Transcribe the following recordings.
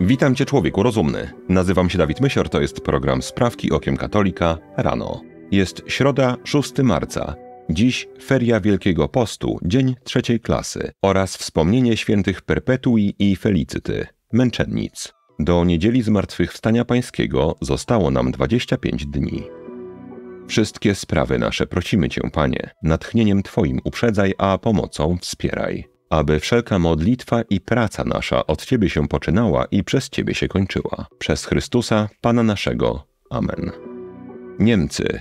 Witam Cię, człowieku rozumny. Nazywam się Dawid Mysior, to jest program Sprawki Okiem Katolika rano. Jest środa, 6 marca. Dziś feria Wielkiego Postu, dzień trzeciej klasy oraz wspomnienie świętych Perpetui i Felicyty, męczennic. Do niedzieli Zmartwychwstania Pańskiego zostało nam 25 dni. Wszystkie sprawy nasze prosimy Cię, Panie, natchnieniem Twoim uprzedzaj, a pomocą wspieraj aby wszelka modlitwa i praca nasza od Ciebie się poczynała i przez Ciebie się kończyła. Przez Chrystusa, Pana naszego. Amen. Niemcy,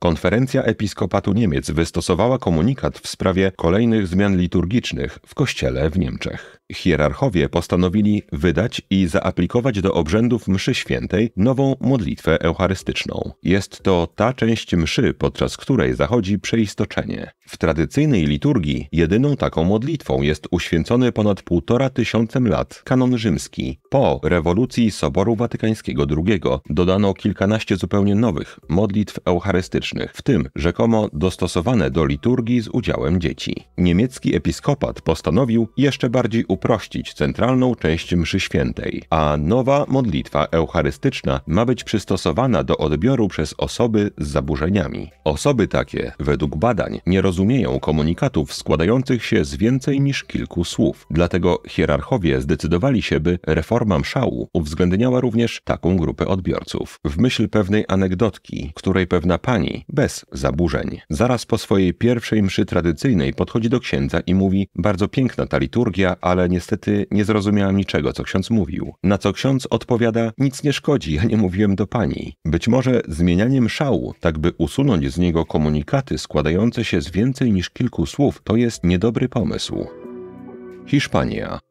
Konferencja Episkopatu Niemiec wystosowała komunikat w sprawie kolejnych zmian liturgicznych w kościele w Niemczech. Hierarchowie postanowili wydać i zaaplikować do obrzędów mszy świętej nową modlitwę eucharystyczną. Jest to ta część mszy, podczas której zachodzi przeistoczenie. W tradycyjnej liturgii jedyną taką modlitwą jest uświęcony ponad półtora tysiącem lat kanon rzymski. Po rewolucji Soboru Watykańskiego II dodano kilkanaście zupełnie nowych modlitw eucharystycznych w tym rzekomo dostosowane do liturgii z udziałem dzieci. Niemiecki episkopat postanowił jeszcze bardziej uprościć centralną część mszy świętej, a nowa modlitwa eucharystyczna ma być przystosowana do odbioru przez osoby z zaburzeniami. Osoby takie, według badań, nie rozumieją komunikatów składających się z więcej niż kilku słów, dlatego hierarchowie zdecydowali się, by reforma mszału uwzględniała również taką grupę odbiorców. W myśl pewnej anegdotki, której pewna pani bez zaburzeń. Zaraz po swojej pierwszej mszy tradycyjnej podchodzi do księdza i mówi: Bardzo piękna ta liturgia, ale niestety nie zrozumiałam niczego, co ksiądz mówił. Na co ksiądz odpowiada: Nic nie szkodzi, ja nie mówiłem do pani. Być może zmienianie mszału, tak by usunąć z niego komunikaty składające się z więcej niż kilku słów, to jest niedobry pomysł. Hiszpania.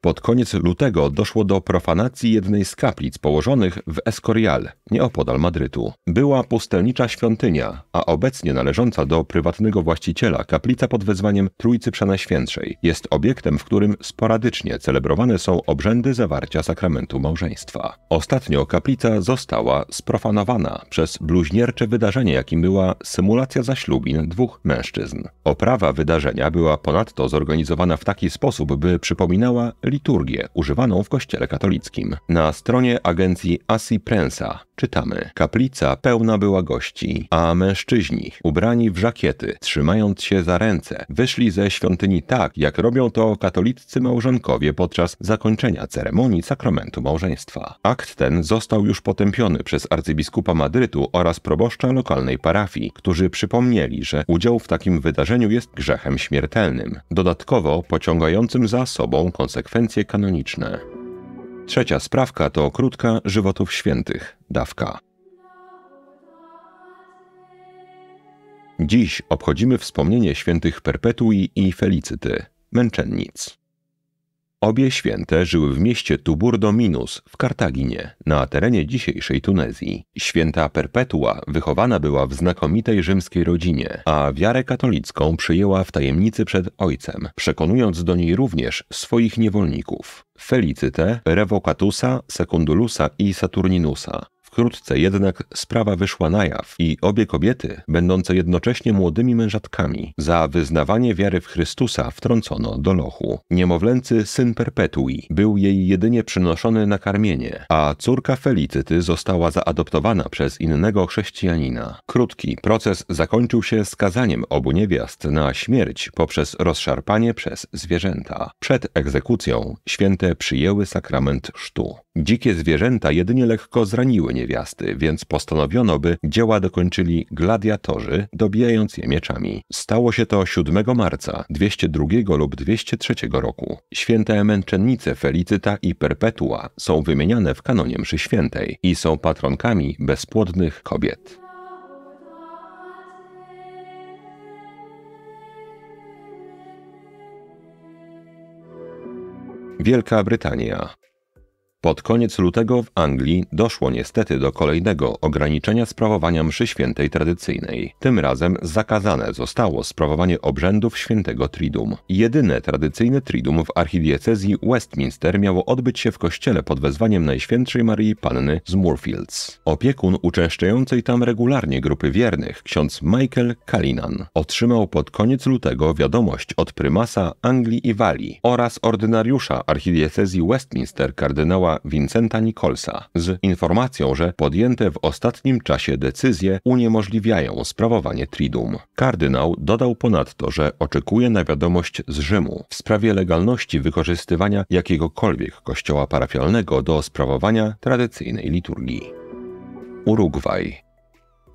Pod koniec lutego doszło do profanacji jednej z kaplic położonych w Escorial, nieopodal Madrytu. Była pustelnicza świątynia, a obecnie należąca do prywatnego właściciela kaplica pod wezwaniem Trójcy Przenajświętszej. Jest obiektem, w którym sporadycznie celebrowane są obrzędy zawarcia sakramentu małżeństwa. Ostatnio kaplica została sprofanowana przez bluźniercze wydarzenie, jakim była symulacja zaślubin dwóch mężczyzn. Oprawa wydarzenia była ponadto zorganizowana w taki sposób, by przypominała liturgię używaną w Kościele katolickim. Na stronie agencji Asi Prensa czytamy: Kaplica pełna była gości, a mężczyźni, ubrani w żakiety, trzymając się za ręce, wyszli ze świątyni tak, jak robią to katoliccy małżonkowie podczas zakończenia ceremonii sakramentu małżeństwa. Akt ten został już potępiony przez arcybiskupa Madrytu oraz proboszcza lokalnej parafii, którzy przypomnieli, że udział w takim wydarzeniu jest grzechem śmiertelnym, dodatkowo pociągającym za sobą konsekwencje sekwencje kanoniczne. Trzecia sprawka to krótka żywotów świętych, dawka. Dziś obchodzimy wspomnienie świętych Perpetui i Felicity, męczennic. Obie święte żyły w mieście Tuburdominus w Kartaginie, na terenie dzisiejszej Tunezji. Święta Perpetua wychowana była w znakomitej rzymskiej rodzinie, a wiarę katolicką przyjęła w tajemnicy przed ojcem, przekonując do niej również swoich niewolników. Felicite, Revocatusa, Secundulusa i Saturninusa. Wkrótce jednak sprawa wyszła na jaw i obie kobiety, będące jednocześnie młodymi mężatkami, za wyznawanie wiary w Chrystusa wtrącono do lochu. Niemowlęcy syn Perpetui był jej jedynie przynoszony na karmienie, a córka Felicyty została zaadoptowana przez innego chrześcijanina. Krótki proces zakończył się skazaniem obu niewiast na śmierć poprzez rozszarpanie przez zwierzęta. Przed egzekucją święte przyjęły sakrament sztu. Dzikie zwierzęta jedynie lekko zraniły niewiasty, więc postanowiono, by dzieła dokończyli gladiatorzy, dobijając je mieczami. Stało się to 7 marca 202 lub 203 roku. Święte męczennice Felicita i Perpetua są wymieniane w kanonie mszy świętej i są patronkami bezpłodnych kobiet. Wielka Brytania pod koniec lutego w Anglii doszło niestety do kolejnego ograniczenia sprawowania mszy świętej tradycyjnej. Tym razem zakazane zostało sprawowanie obrzędów świętego Tridum. Jedyne tradycyjne Tridum w archidiecezji Westminster miało odbyć się w kościele pod wezwaniem Najświętszej Marii Panny z Moorfields. Opiekun uczęszczającej tam regularnie grupy wiernych, ksiądz Michael Callinan, otrzymał pod koniec lutego wiadomość od prymasa Anglii i Walii oraz ordynariusza archidiecezji Westminster kardynała Vincenta Nicholsa z informacją, że podjęte w ostatnim czasie decyzje uniemożliwiają sprawowanie Tridum. Kardynał dodał ponadto, że oczekuje na wiadomość z Rzymu w sprawie legalności wykorzystywania jakiegokolwiek kościoła parafialnego do sprawowania tradycyjnej liturgii. Urugwaj.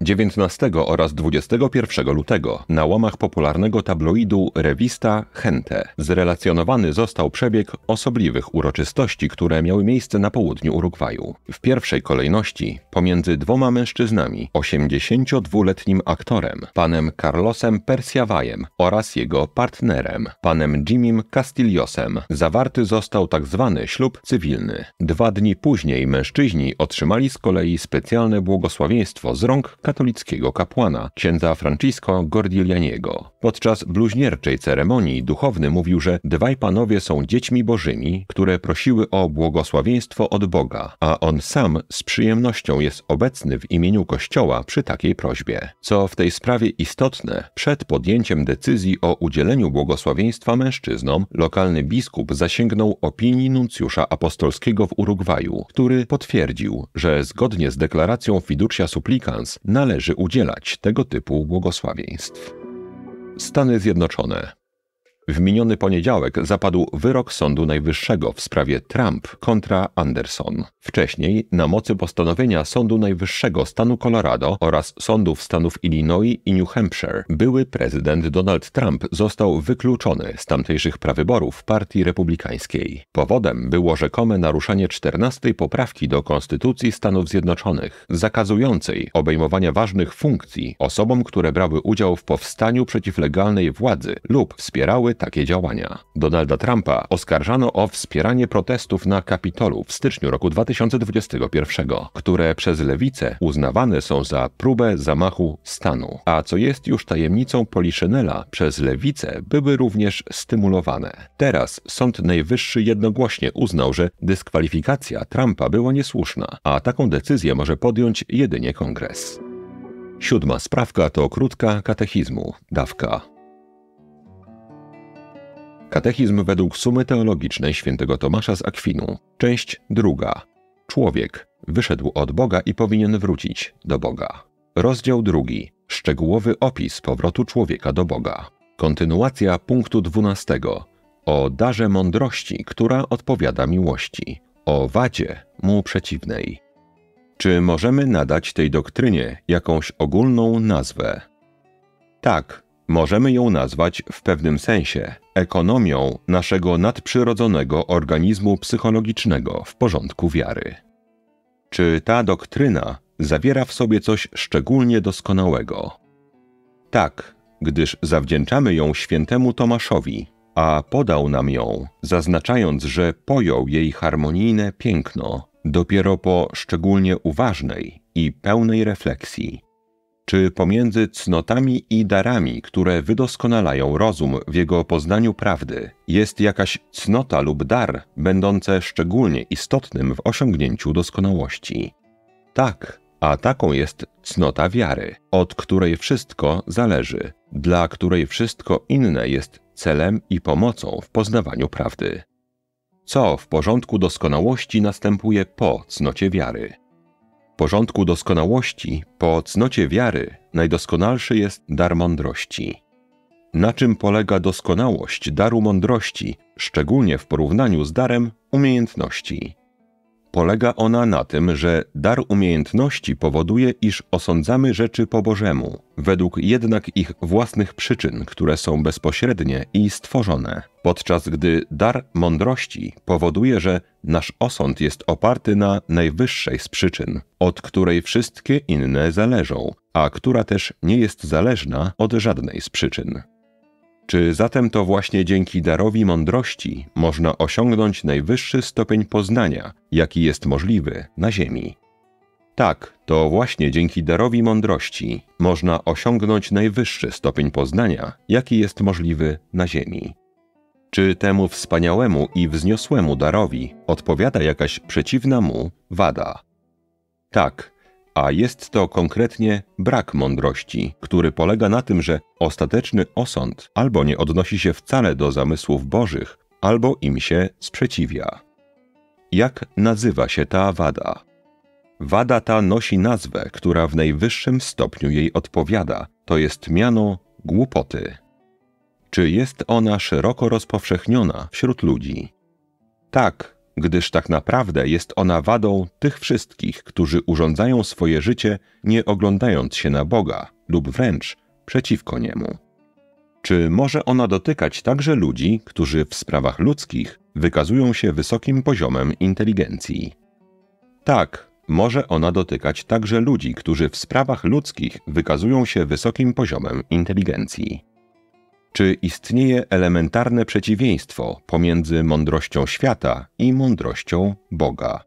19 oraz 21 lutego na łamach popularnego tabloidu rewista Gente zrelacjonowany został przebieg osobliwych uroczystości, które miały miejsce na południu Urugwaju. W pierwszej kolejności pomiędzy dwoma mężczyznami, 82-letnim aktorem, panem Carlosem Persiawajem oraz jego partnerem, panem Jimim Castillosem, zawarty został tak zwany ślub cywilny. Dwa dni później mężczyźni otrzymali z kolei specjalne błogosławieństwo z rąk katolickiego kapłana, księdza Francisco Gordilianiego. Podczas bluźnierczej ceremonii duchowny mówił, że dwaj panowie są dziećmi bożymi, które prosiły o błogosławieństwo od Boga, a on sam z przyjemnością jest obecny w imieniu Kościoła przy takiej prośbie. Co w tej sprawie istotne, przed podjęciem decyzji o udzieleniu błogosławieństwa mężczyznom, lokalny biskup zasięgnął opinii nuncjusza apostolskiego w Urugwaju, który potwierdził, że zgodnie z deklaracją Fiducia Supplicans, na należy udzielać tego typu błogosławieństw. Stany Zjednoczone w miniony poniedziałek zapadł wyrok Sądu Najwyższego w sprawie Trump kontra Anderson. Wcześniej, na mocy postanowienia Sądu Najwyższego stanu Colorado oraz sądów stanów Illinois i New Hampshire, były prezydent Donald Trump został wykluczony z tamtejszych prawyborów partii republikańskiej. Powodem było rzekome naruszenie 14 poprawki do Konstytucji Stanów Zjednoczonych, zakazującej obejmowania ważnych funkcji osobom, które brały udział w powstaniu przeciw legalnej władzy lub wspierały takie działania. Donalda Trumpa oskarżano o wspieranie protestów na Kapitolu w styczniu roku 2021, które przez lewicę uznawane są za próbę zamachu stanu, a co jest już tajemnicą Poliszynela, przez lewicę były również stymulowane. Teraz Sąd Najwyższy jednogłośnie uznał, że dyskwalifikacja Trumpa była niesłuszna, a taką decyzję może podjąć jedynie kongres. Siódma sprawka to krótka katechizmu, dawka Katechizm według sumy teologicznej świętego Tomasza z Akwinu. Część druga. Człowiek wyszedł od Boga i powinien wrócić do Boga. Rozdział drugi. Szczegółowy opis powrotu człowieka do Boga. Kontynuacja punktu dwunastego. O darze mądrości, która odpowiada miłości. O wadzie mu przeciwnej. Czy możemy nadać tej doktrynie jakąś ogólną nazwę? Tak, możemy ją nazwać w pewnym sensie ekonomią naszego nadprzyrodzonego organizmu psychologicznego w porządku wiary. Czy ta doktryna zawiera w sobie coś szczególnie doskonałego? Tak, gdyż zawdzięczamy ją świętemu Tomaszowi, a podał nam ją, zaznaczając, że pojął jej harmonijne piękno dopiero po szczególnie uważnej i pełnej refleksji czy pomiędzy cnotami i darami, które wydoskonalają rozum w jego poznaniu prawdy, jest jakaś cnota lub dar, będące szczególnie istotnym w osiągnięciu doskonałości. Tak, a taką jest cnota wiary, od której wszystko zależy, dla której wszystko inne jest celem i pomocą w poznawaniu prawdy. Co w porządku doskonałości następuje po cnocie wiary? porządku doskonałości, po cnocie wiary, najdoskonalszy jest dar mądrości. Na czym polega doskonałość daru mądrości, szczególnie w porównaniu z darem umiejętności? Polega ona na tym, że dar umiejętności powoduje, iż osądzamy rzeczy po Bożemu, według jednak ich własnych przyczyn, które są bezpośrednie i stworzone, podczas gdy dar mądrości powoduje, że nasz osąd jest oparty na najwyższej z przyczyn, od której wszystkie inne zależą, a która też nie jest zależna od żadnej z przyczyn. Czy zatem to właśnie dzięki darowi mądrości można osiągnąć najwyższy stopień poznania, jaki jest możliwy na Ziemi? Tak, to właśnie dzięki darowi mądrości można osiągnąć najwyższy stopień poznania, jaki jest możliwy na Ziemi. Czy temu wspaniałemu i wzniosłemu darowi odpowiada jakaś przeciwna mu wada? Tak, a jest to konkretnie brak mądrości, który polega na tym, że ostateczny osąd albo nie odnosi się wcale do zamysłów bożych, albo im się sprzeciwia. Jak nazywa się ta wada? Wada ta nosi nazwę, która w najwyższym stopniu jej odpowiada, to jest miano głupoty. Czy jest ona szeroko rozpowszechniona wśród ludzi? Tak, gdyż tak naprawdę jest ona wadą tych wszystkich, którzy urządzają swoje życie nie oglądając się na Boga lub wręcz przeciwko Niemu. Czy może ona dotykać także ludzi, którzy w sprawach ludzkich wykazują się wysokim poziomem inteligencji? Tak, może ona dotykać także ludzi, którzy w sprawach ludzkich wykazują się wysokim poziomem inteligencji. Czy istnieje elementarne przeciwieństwo pomiędzy mądrością świata i mądrością Boga?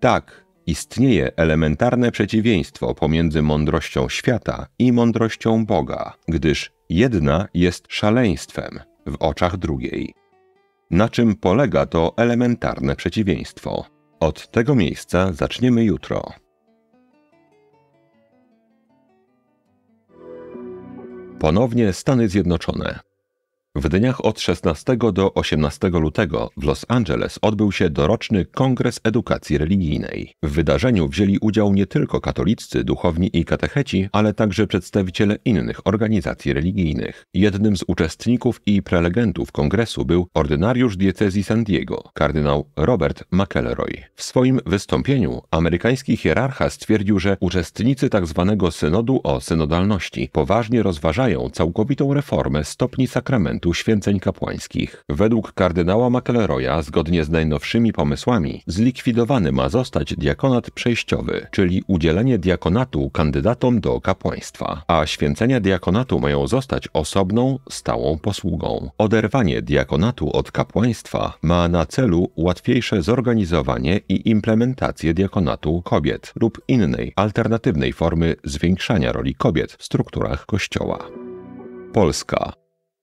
Tak, istnieje elementarne przeciwieństwo pomiędzy mądrością świata i mądrością Boga, gdyż jedna jest szaleństwem w oczach drugiej. Na czym polega to elementarne przeciwieństwo? Od tego miejsca zaczniemy jutro. ponownie Stany Zjednoczone. W dniach od 16 do 18 lutego w Los Angeles odbył się doroczny Kongres Edukacji Religijnej. W wydarzeniu wzięli udział nie tylko katoliccy duchowni i katecheci, ale także przedstawiciele innych organizacji religijnych. Jednym z uczestników i prelegentów kongresu był ordynariusz diecezji San Diego, kardynał Robert McElroy. W swoim wystąpieniu amerykański hierarcha stwierdził, że uczestnicy tzw. Tak synodu o synodalności poważnie rozważają całkowitą reformę stopni sakramentu sakramentu święceń kapłańskich. Według kardynała McElroya, zgodnie z najnowszymi pomysłami, zlikwidowany ma zostać diakonat przejściowy, czyli udzielenie diakonatu kandydatom do kapłaństwa, a święcenia diakonatu mają zostać osobną, stałą posługą. Oderwanie diakonatu od kapłaństwa ma na celu łatwiejsze zorganizowanie i implementację diakonatu kobiet lub innej, alternatywnej formy zwiększania roli kobiet w strukturach Kościoła. Polska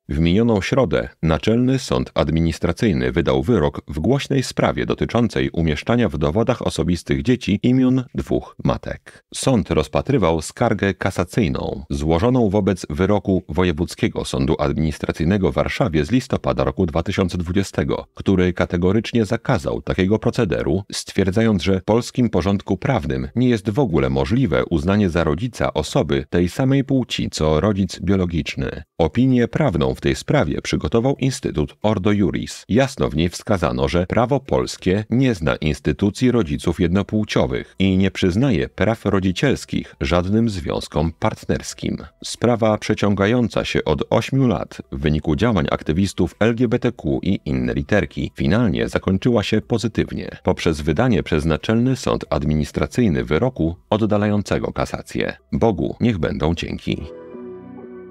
w minioną środę Naczelny Sąd Administracyjny wydał wyrok w głośnej sprawie dotyczącej umieszczania w dowodach osobistych dzieci imion dwóch matek. Sąd rozpatrywał skargę kasacyjną złożoną wobec wyroku Wojewódzkiego Sądu Administracyjnego w Warszawie z listopada roku 2020, który kategorycznie zakazał takiego procederu, stwierdzając, że w polskim porządku prawnym nie jest w ogóle możliwe uznanie za rodzica osoby tej samej płci co rodzic biologiczny. Opinię prawną w tej sprawie przygotował Instytut Ordo Juris. Jasno w niej wskazano, że prawo polskie nie zna instytucji rodziców jednopłciowych i nie przyznaje praw rodzicielskich żadnym związkom partnerskim. Sprawa przeciągająca się od 8 lat w wyniku działań aktywistów LGBTQ i inne literki finalnie zakończyła się pozytywnie poprzez wydanie przez Naczelny Sąd Administracyjny wyroku oddalającego kasację. Bogu niech będą dzięki.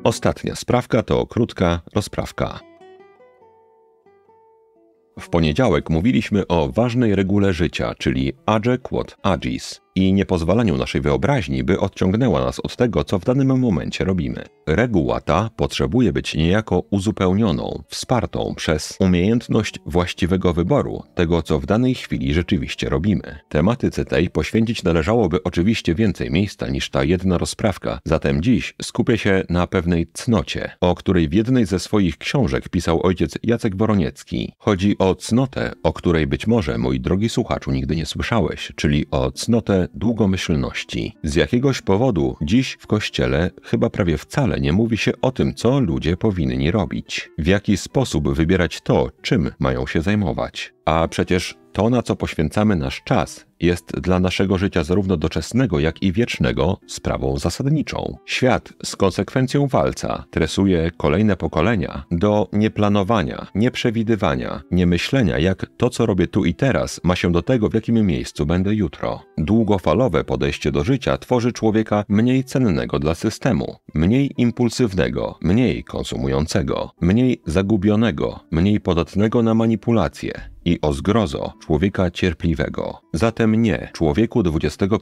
Ostatnia sprawka to krótka rozprawka. W poniedziałek mówiliśmy o ważnej regule życia, czyli age Quod Agis i niepozwalaniu naszej wyobraźni, by odciągnęła nas od tego, co w danym momencie robimy. Reguła ta potrzebuje być niejako uzupełnioną, wspartą przez umiejętność właściwego wyboru tego, co w danej chwili rzeczywiście robimy. Tematyce tej poświęcić należałoby oczywiście więcej miejsca niż ta jedna rozprawka, zatem dziś skupię się na pewnej cnocie, o której w jednej ze swoich książek pisał ojciec Jacek Boroniecki. Chodzi o cnotę, o której być może, mój drogi słuchaczu, nigdy nie słyszałeś, czyli o cnotę długomyślności. Z jakiegoś powodu dziś w kościele chyba prawie wcale nie mówi się o tym, co ludzie powinni robić, w jaki sposób wybierać to, czym mają się zajmować. A przecież to, na co poświęcamy nasz czas, jest dla naszego życia zarówno doczesnego, jak i wiecznego sprawą zasadniczą. Świat z konsekwencją walca tresuje kolejne pokolenia do nieplanowania, nieprzewidywania, niemyślenia, jak to, co robię tu i teraz, ma się do tego, w jakim miejscu będę jutro. Długofalowe podejście do życia tworzy człowieka mniej cennego dla systemu, mniej impulsywnego, mniej konsumującego, mniej zagubionego, mniej podatnego na manipulacje i o zgrozo człowieka cierpliwego. Zatem nie, człowieku XXI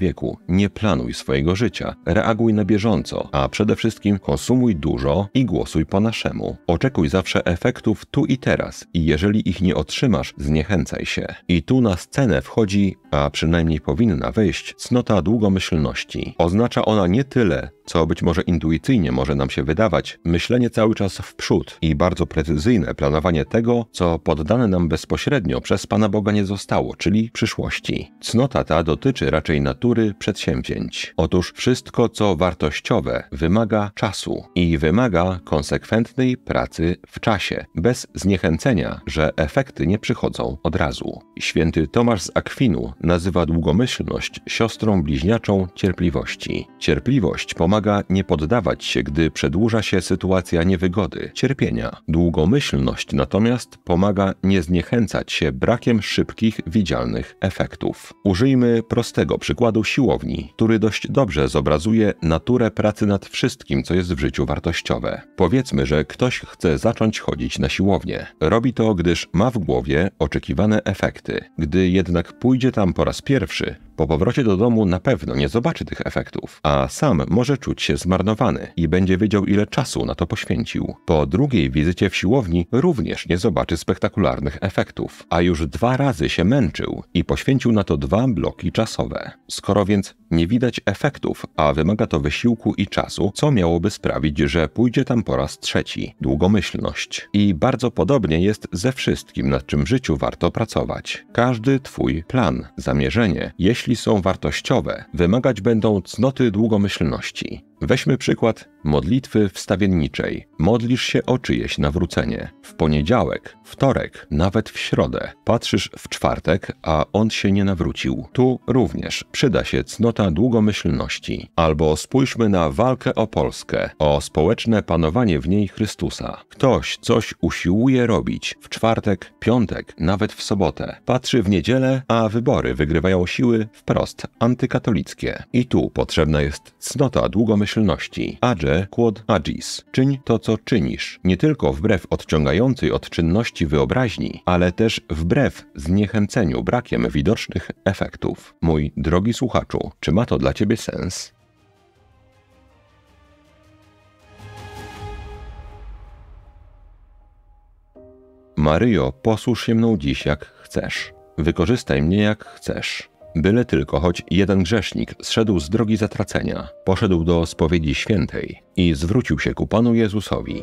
wieku, nie planuj swojego życia, reaguj na bieżąco, a przede wszystkim konsumuj dużo i głosuj po naszemu. Oczekuj zawsze efektów tu i teraz i jeżeli ich nie otrzymasz, zniechęcaj się. I tu na scenę wchodzi, a przynajmniej powinna wyjść, cnota długomyślności. Oznacza ona nie tyle, co być może intuicyjnie może nam się wydawać, myślenie cały czas w przód i bardzo precyzyjne planowanie tego, co poddane nam bezpośrednio bezpośrednio przez Pana Boga nie zostało, czyli przyszłości. Cnota ta dotyczy raczej natury przedsięwzięć. Otóż wszystko, co wartościowe, wymaga czasu i wymaga konsekwentnej pracy w czasie, bez zniechęcenia, że efekty nie przychodzą od razu. Święty Tomasz z Akwinu nazywa długomyślność siostrą bliźniaczą cierpliwości. Cierpliwość pomaga nie poddawać się, gdy przedłuża się sytuacja niewygody, cierpienia. Długomyślność natomiast pomaga nie zniechęcać zniechęcać się brakiem szybkich, widzialnych efektów. Użyjmy prostego przykładu siłowni, który dość dobrze zobrazuje naturę pracy nad wszystkim, co jest w życiu wartościowe. Powiedzmy, że ktoś chce zacząć chodzić na siłownię. Robi to, gdyż ma w głowie oczekiwane efekty. Gdy jednak pójdzie tam po raz pierwszy, po powrocie do domu na pewno nie zobaczy tych efektów, a sam może czuć się zmarnowany i będzie wiedział, ile czasu na to poświęcił. Po drugiej wizycie w siłowni również nie zobaczy spektakularnych efektów, a już dwa razy się męczył i poświęcił na to dwa bloki czasowe. Skoro więc nie widać efektów, a wymaga to wysiłku i czasu, co miałoby sprawić, że pójdzie tam po raz trzeci długomyślność. I bardzo podobnie jest ze wszystkim, nad czym w życiu warto pracować. Każdy Twój plan, zamierzenie, jeśli jeśli są wartościowe, wymagać będą cnoty długomyślności. Weźmy przykład modlitwy wstawienniczej. Modlisz się o czyjeś nawrócenie. W poniedziałek, wtorek, nawet w środę. Patrzysz w czwartek, a on się nie nawrócił. Tu również przyda się cnota długomyślności. Albo spójrzmy na walkę o Polskę, o społeczne panowanie w niej Chrystusa. Ktoś coś usiłuje robić w czwartek, piątek, nawet w sobotę. Patrzy w niedzielę, a wybory wygrywają siły wprost antykatolickie. I tu potrzebna jest cnota długomyślności pomyślności. Adже quod agis. Czyń to, co czynisz. Nie tylko wbrew odciągającej od czynności wyobraźni, ale też wbrew zniechęceniu brakiem widocznych efektów. Mój drogi słuchaczu, czy ma to dla ciebie sens? Maryjo, posłuchaj się mną dziś jak chcesz. Wykorzystaj mnie jak chcesz. Byle tylko choć jeden grzesznik zszedł z drogi zatracenia, poszedł do spowiedzi świętej i zwrócił się ku Panu Jezusowi.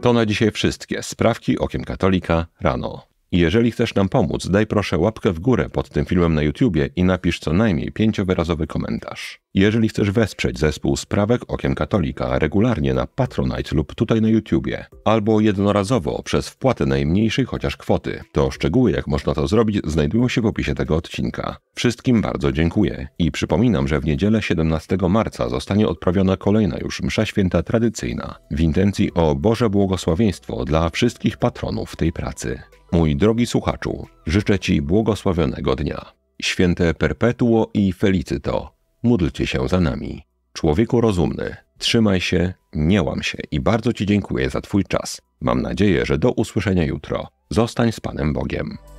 To na dzisiaj wszystkie sprawki okiem katolika rano. Jeżeli chcesz nam pomóc, daj proszę łapkę w górę pod tym filmem na YouTubie i napisz co najmniej pięciowyrazowy komentarz. Jeżeli chcesz wesprzeć zespół Sprawek Okiem Katolika regularnie na Patronite lub tutaj na YouTubie, albo jednorazowo przez wpłatę najmniejszej chociaż kwoty, to szczegóły jak można to zrobić znajdują się w opisie tego odcinka. Wszystkim bardzo dziękuję i przypominam, że w niedzielę 17 marca zostanie odprawiona kolejna już msza święta tradycyjna w intencji o Boże błogosławieństwo dla wszystkich patronów tej pracy. Mój drogi słuchaczu, życzę Ci błogosławionego dnia. Święte perpetuo i felicito módlcie się za nami. Człowieku rozumny, trzymaj się, nie łam się i bardzo Ci dziękuję za Twój czas. Mam nadzieję, że do usłyszenia jutro. Zostań z Panem Bogiem.